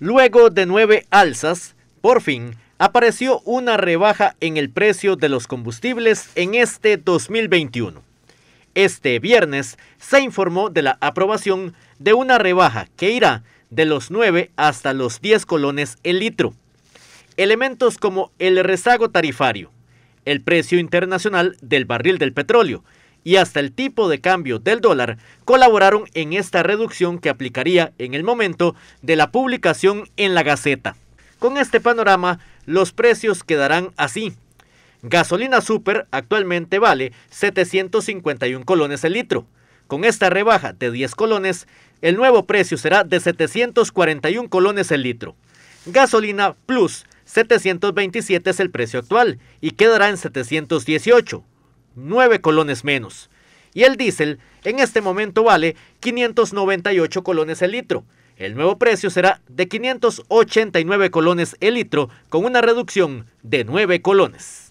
Luego de nueve alzas, por fin apareció una rebaja en el precio de los combustibles en este 2021. Este viernes se informó de la aprobación de una rebaja que irá de los 9 hasta los 10 colones el litro. Elementos como el rezago tarifario, el precio internacional del barril del petróleo, y hasta el tipo de cambio del dólar colaboraron en esta reducción que aplicaría en el momento de la publicación en la Gaceta. Con este panorama, los precios quedarán así. Gasolina super actualmente vale 751 colones el litro. Con esta rebaja de 10 colones, el nuevo precio será de 741 colones el litro. Gasolina Plus 727 es el precio actual y quedará en 718. 9 colones menos. Y el diésel en este momento vale 598 colones el litro. El nuevo precio será de 589 colones el litro con una reducción de 9 colones.